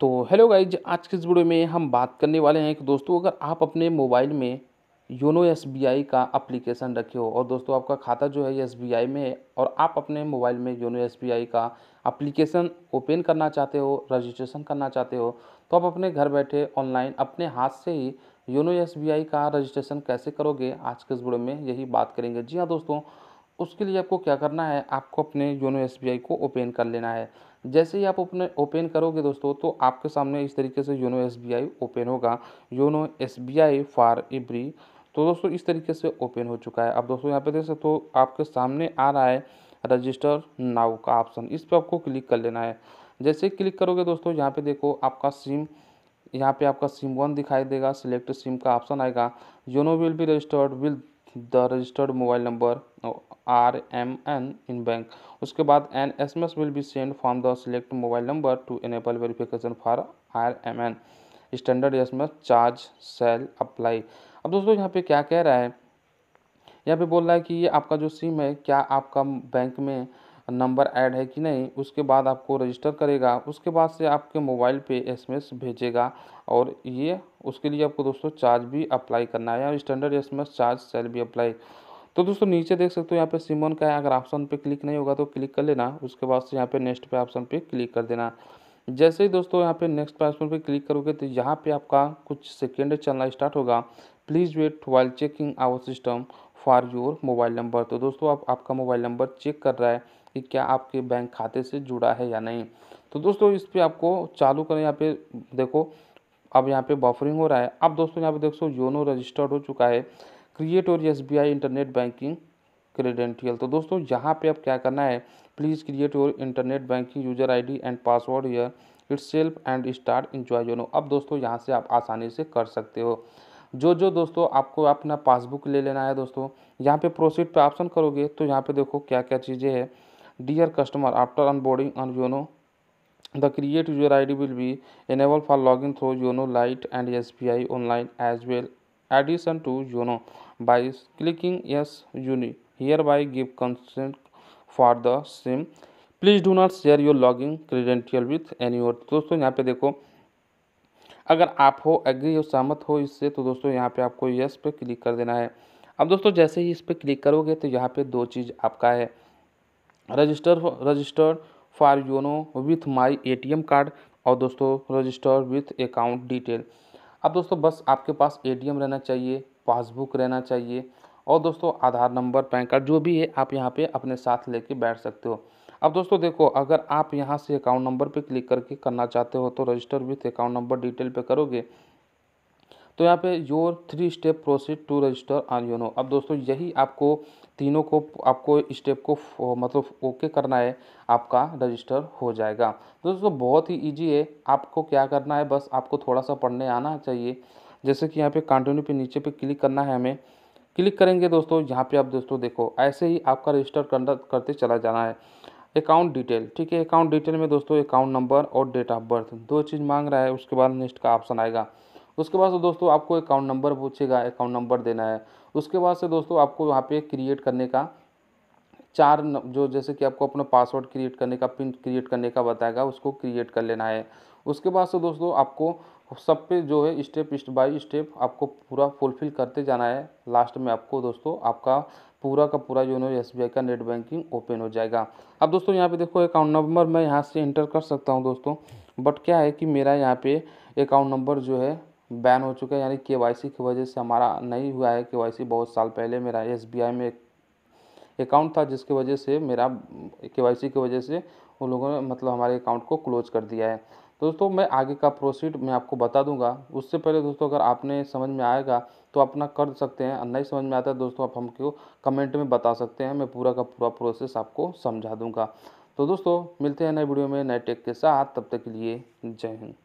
तो hello guys आज के इस वीडियो में हम बात करने वाले हैं कि दोस्तों अगर आप अपने मोबाइल में योनो एस का अप्लीकेशन रखे हो और दोस्तों आपका खाता जो है एस में है और आप अपने मोबाइल में योनो एस का अप्लीकेशन ओपन करना चाहते हो रजिस्ट्रेशन करना चाहते हो तो आप अपने घर बैठे ऑनलाइन अपने हाथ से ही योनो एस का रजिस्ट्रेशन कैसे करोगे आज के इस वीडियो में यही बात करेंगे जी हाँ दोस्तों उसके लिए आपको क्या करना है आपको अपने योनो एस को ओपन कर लेना है जैसे ही आप अपने ओपन करोगे दोस्तों तो आपके सामने इस तरीके से YONO S open YONO S एस फॉर एवरी तो दोस्तों इस तरीके से ओपन हो चुका है अब दोस्तों यहाँ पे देख सकते हो आपके सामने आ रहा है रजिस्टर नाउ का ऑप्शन इस पर आपको क्लिक कर लेना है जैसे क्लिक करोगे दोस्तों यहाँ पे देखो आपका सिम यहाँ पे आपका सिम वन दिखाई देगा सिलेक्ट सिम का ऑप्शन आएगा YONO will be registered will the registered mobile number R M N in bank उसके बाद an S M S will be send from the select mobile number to enable verification for R M N standard S M S charge shall apply अब दोस्तों यहाँ पे क्या कह रहा है यहाँ पे बोल रहा है कि ये आपका जो सिम है क्या आपका बैंक में नंबर ऐड है कि नहीं उसके बाद आपको रजिस्टर करेगा उसके बाद से आपके मोबाइल पे एसएमएस भेजेगा और ये उसके लिए आपको दोस्तों चार्ज भी अप्लाई करना है या स्टैंडर्ड एसएमएस चार्ज सेल भी अप्लाई तो दोस्तों नीचे देख सकते हो यहाँ पे सिमोन का है अगर ऑप्शन पे क्लिक नहीं होगा तो क्लिक कर लेना उसके बाद से यहाँ पर नेक्स्ट पे ऑप्शन पर क्लिक कर देना जैसे ही दोस्तों यहाँ पे नेक्स्ट पे ऑप्शन पर क्लिक करोगे तो यहाँ पर आपका कुछ सेकेंड चलना स्टार्ट होगा please wait while checking our system for your mobile number तो दोस्तों आप आपका मोबाइल नंबर चेक कर रहा है कि क्या आपके बैंक खाते से जुड़ा है या नहीं तो दोस्तों इस पर आपको चालू करें यहाँ पे देखो अब यहाँ पे बफरिंग हो रहा है अब दोस्तों यहाँ पे देखो योनो रजिस्टर्ड हो चुका है क्रिएट और एस इंटरनेट बैंकिंग क्रेडेंटियल तो दोस्तों यहाँ पे अब क्या करना है please create your internet banking user ID and password yourself and start enjoy YONO अब दोस्तों यहाँ से आप आसानी से कर सकते हो जो जो दोस्तों आपको अपना पासबुक ले लेना है दोस्तों यहाँ पे प्रोसीड पे ऑप्शन करोगे तो यहाँ पे देखो क्या क्या चीज़ें हैं dear customer after onboarding on YONO the create user I D will be enable for log in through YONO Lite and S B I online as well addition to YONO by clicking yes you here by give consent for the SIM please do not share your logging credential with any or दोस्तों यहाँ पे देखो अगर आप हो agree और सहमत हो इससे तो दोस्तों यहाँ पे आपको यस पे क्लिक कर देना है अब दोस्तों जैसे ही इस पर क्लिक करोगे तो यहाँ पे दो चीज़ आपका है register register for YONO with my ATM card और दोस्तों रजिस्टर विथ अकाउंट डिटेल अब दोस्तों बस आपके पास एटीएम रहना चाहिए पासबुक रहना चाहिए और दोस्तों आधार नंबर पैन कार्ड जो भी है आप यहाँ पे अपने साथ लेके बैठ सकते हो अब दोस्तों देखो अगर आप यहाँ से अकाउंट नंबर पे क्लिक करके करना चाहते हो तो register with account number detail पे करोगे तो यहाँ पे your three step process to register on YONO अब दोस्तों यही आपको तीनों को आपको स्टेप को मतलब ओके करना है आपका रजिस्टर हो जाएगा दोस्तों बहुत ही ईजी है आपको क्या करना है बस आपको थोड़ा सा पढ़ने आना चाहिए जैसे कि यहाँ पे कंटिन्यू पे नीचे पे क्लिक करना है हमें क्लिक करेंगे दोस्तों यहाँ पे आप दोस्तों देखो ऐसे ही आपका रजिस्टर करते चला जाना है अकाउंट डिटेल ठीक है अकाउंट डिटेल में दोस्तों अकाउंट नंबर और डेट ऑफ बर्थ दो चीज़ मांग रहा है उसके बाद नेक्स्ट का ऑप्शन आएगा उसके बाद से दोस्तों आपको अकाउंट नंबर पूछेगा अकाउंट नंबर देना है उसके बाद से दोस्तों आपको वहाँ पे क्रिएट करने का चार न, जो जैसे कि आपको अपना पासवर्ड क्रिएट करने का पिन क्रिएट करने का बताएगा उसको क्रिएट कर लेना है उसके बाद से दोस्तों आपको सब पे जो है स्टेप बाई स्टेप आपको पूरा फुलफिल करते जाना है लास्ट में आपको दोस्तों आपका पूरा का पूरा जो है एस का नेट बैंकिंग ओपन हो जाएगा अब दोस्तों यहाँ पे देखो अकाउंट नंबर मैं यहाँ से इंटर कर सकता हूँ दोस्तों बट क्या है कि मेरा यहाँ पे अकाउंट नंबर जो है बैन हो चुका है यानी के वाई सी की वजह से हमारा नहीं हुआ है के वाई सी बहुत साल पहले मेरा एस बी आई में एक अकाउंट था जिसकी वजह से मेरा के वाई सी की वजह से उन लोगों ने मतलब हमारे अकाउंट को क्लोज कर दिया है दोस्तों मैं आगे का प्रोसीड मैं आपको बता दूंगा उससे पहले दोस्तों अगर आपने समझ में आएगा तो अपना कर सकते हैं नहीं समझ में आता है दोस्तों आप हमको कमेंट में बता सकते हैं मैं पूरा का पूरा प्रोसेस आपको समझा दूंगा तो दोस्तों मिलते हैं नए वीडियो में नए टेक के साथ तब तक के लिए जय हिंद